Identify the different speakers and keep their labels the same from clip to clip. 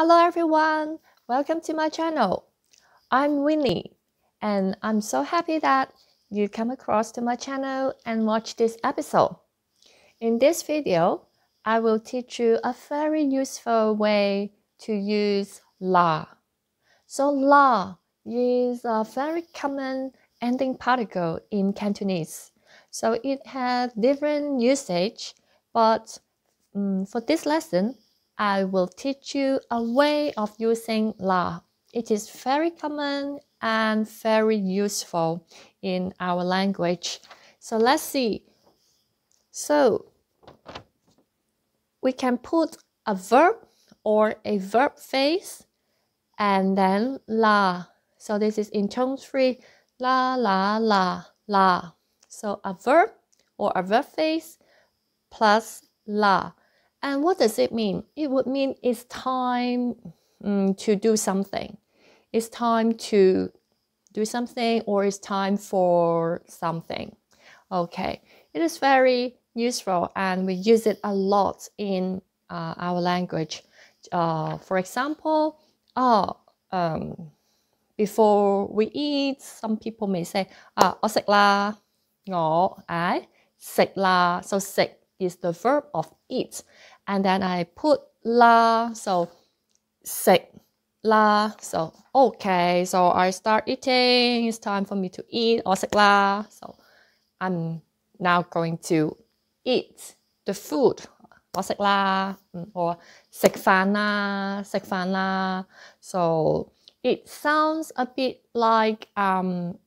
Speaker 1: Hello everyone, welcome to my channel. I'm Winnie and I'm so happy that you come across to my channel and watch this episode. In this video, I will teach you a very useful way to use la. So la is a very common ending particle in Cantonese. So it has different usage, but um, for this lesson, I will teach you a way of using la. It is very common and very useful in our language. So let's see. So we can put a verb or a verb phrase and then la. So this is in tone three la la la la. So a verb or a verb phrase plus la. And what does it mean? It would mean it's time um, to do something. It's time to do something or it's time for something. Okay, it is very useful and we use it a lot in uh, our language. Uh, for example, oh, um, before we eat, some people may say, ah, 我食啦,我 I 食啦. So 食 is the verb of eat. And then I put la, so say la, so okay, so I start eating, it's time for me to eat, or say la. So I'm now going to eat the food, or say la, mm, or sick la, fan la. So it sounds a bit like um,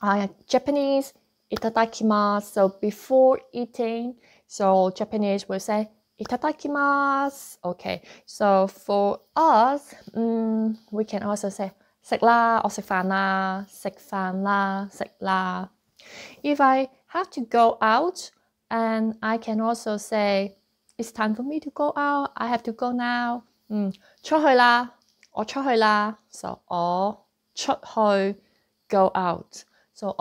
Speaker 1: uh, Japanese itadakimasu. So before eating, so Japanese will say itadakimasu. Okay. So for us, um, we can also say "食啦" or 食飯啦,食飯啦,食啦. If I have to go out, and I can also say it's time for me to go out. I have to go now. 嗯，出去啦，我出去啦。So mm. go out. So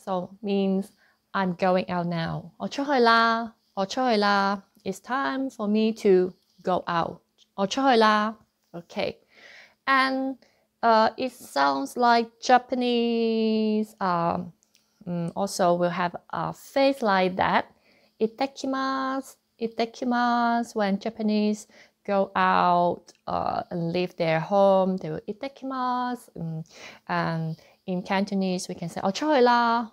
Speaker 1: so means I'm going out now. It's time for me to go out. Okay. And uh, it sounds like Japanese um, mm, also will have a face like that. Itakimas. Itakimas. When Japanese go out uh, and leave their home, they will itakimas. Um, mm. and in Cantonese, we can say 我出去啦。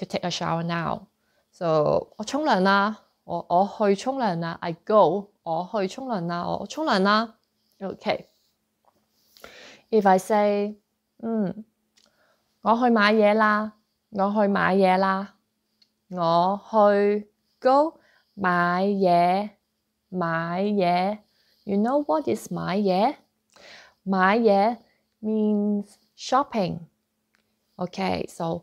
Speaker 1: to take a shower now。So 我沖涼啦，我我去沖涼啦。I go，我去沖涼啦，我沖涼啦。Okay。If I say，嗯，我去買嘢啦，我去買嘢啦，我去 go hmm, 買嘢買嘢。You know what is 買嘢？買嘢 means shopping。Okay，so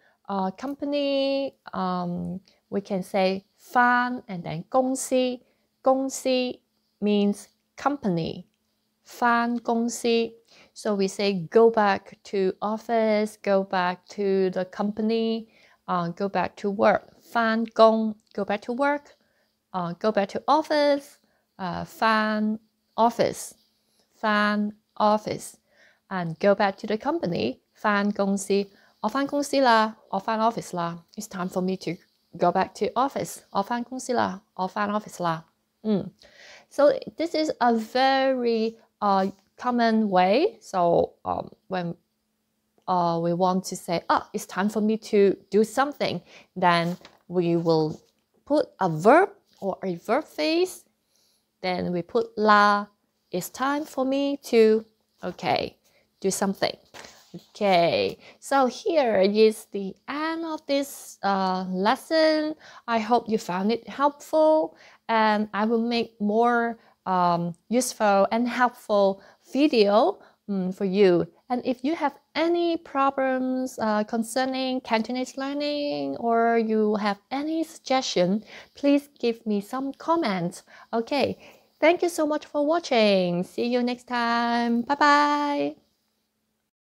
Speaker 1: uh, company, um, we can say fan and then 公司.公司 means company. Fan 公司. So we say go back to office, go back to the company, uh, go back to work. Fan gong," go back to work. Uh, go back to office. Uh, fan office. Fan office. And go back to the company. Fan si. 我翻公司啦，我翻 office 啦。It's time for me to go back to office. 我翻公司啦，我翻 office 啦。嗯，so mm. this is a very uh common way. So um when uh we want to say ah oh, it's time for me to do something, then we will put a verb or a verb phrase. Then we put la. It's time for me to okay do something. Okay, so here is the end of this uh, lesson. I hope you found it helpful and I will make more um, useful and helpful video um, for you. And if you have any problems uh, concerning Cantonese learning or you have any suggestion, please give me some comments. Okay, thank you so much for watching. See you next time. Bye bye.